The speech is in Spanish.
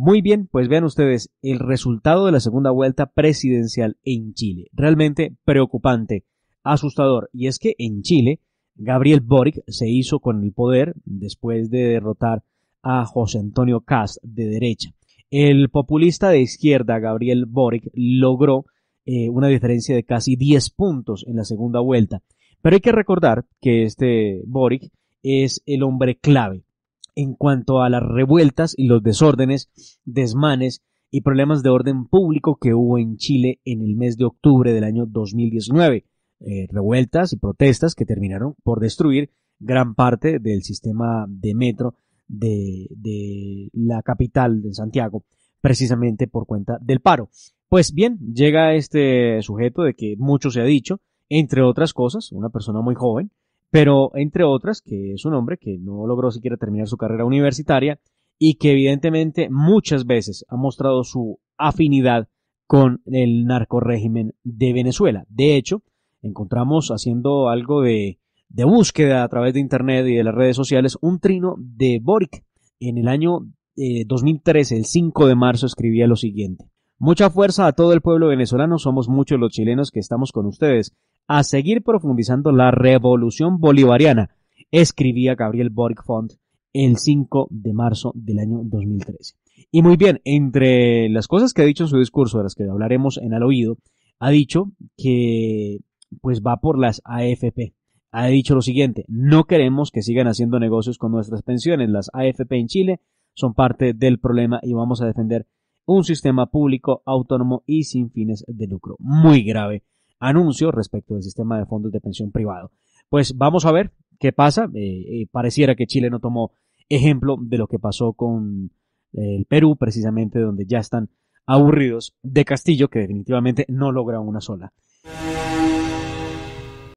Muy bien, pues vean ustedes el resultado de la segunda vuelta presidencial en Chile. Realmente preocupante, asustador. Y es que en Chile, Gabriel Boric se hizo con el poder después de derrotar a José Antonio Cast de derecha. El populista de izquierda, Gabriel Boric, logró eh, una diferencia de casi 10 puntos en la segunda vuelta. Pero hay que recordar que este Boric es el hombre clave en cuanto a las revueltas y los desórdenes, desmanes y problemas de orden público que hubo en Chile en el mes de octubre del año 2019. Eh, revueltas y protestas que terminaron por destruir gran parte del sistema de metro de, de la capital de Santiago, precisamente por cuenta del paro. Pues bien, llega este sujeto de que mucho se ha dicho, entre otras cosas, una persona muy joven, pero entre otras que es un hombre que no logró siquiera terminar su carrera universitaria y que evidentemente muchas veces ha mostrado su afinidad con el narcorégimen de Venezuela. De hecho, encontramos haciendo algo de, de búsqueda a través de Internet y de las redes sociales un trino de Boric. En el año 2013, eh, el 5 de marzo, escribía lo siguiente. Mucha fuerza a todo el pueblo venezolano, somos muchos los chilenos que estamos con ustedes a seguir profundizando la revolución bolivariana, escribía Gabriel Boric Font el 5 de marzo del año 2013. Y muy bien, entre las cosas que ha dicho en su discurso, de las que hablaremos en al oído, ha dicho que pues va por las AFP. Ha dicho lo siguiente, no queremos que sigan haciendo negocios con nuestras pensiones. Las AFP en Chile son parte del problema y vamos a defender un sistema público autónomo y sin fines de lucro. Muy grave anuncio respecto del sistema de fondos de pensión privado. Pues vamos a ver qué pasa. Eh, eh, pareciera que Chile no tomó ejemplo de lo que pasó con eh, el Perú, precisamente donde ya están aburridos de Castillo, que definitivamente no logra una sola.